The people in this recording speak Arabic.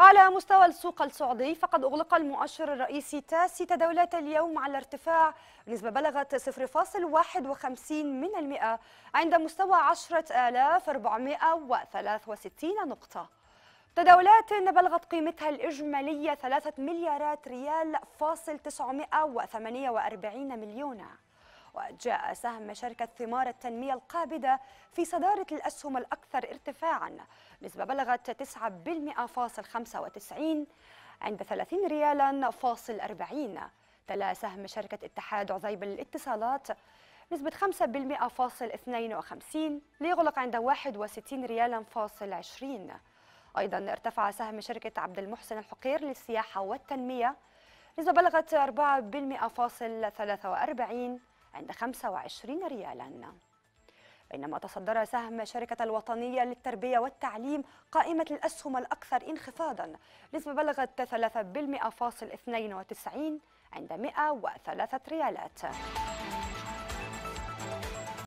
على مستوى السوق السعودي فقد أغلق المؤشر الرئيسي تاسي تداولات اليوم على ارتفاع نسبة بلغت 0.51 من المئة عند مستوى 10463 نقطة تداولات بلغت قيمتها الإجمالية 3 مليارات ريال فاصل 948 مليونا وجاء سهم شركة ثمار التنمية القابضة في صدارة الأسهم الأكثر ارتفاعا نسبة بلغت 9.95 عند 30 ريالا فاصل 40 تلا سهم شركة اتحاد عزيب للاتصالات نسبة 5% فاصل 52 ليغلق عند 61 ريالا فاصل 20 أيضا ارتفع سهم شركة عبد المحسن الحقير للسياحة والتنمية نسبة بلغت 4% فاصل 43 عند 25 ريالاً بينما تصدر سهم شركة الوطنية للتربية والتعليم قائمة الأسهم الأكثر انخفاضا نسبة بلغت 3.92 عند 103 ريالات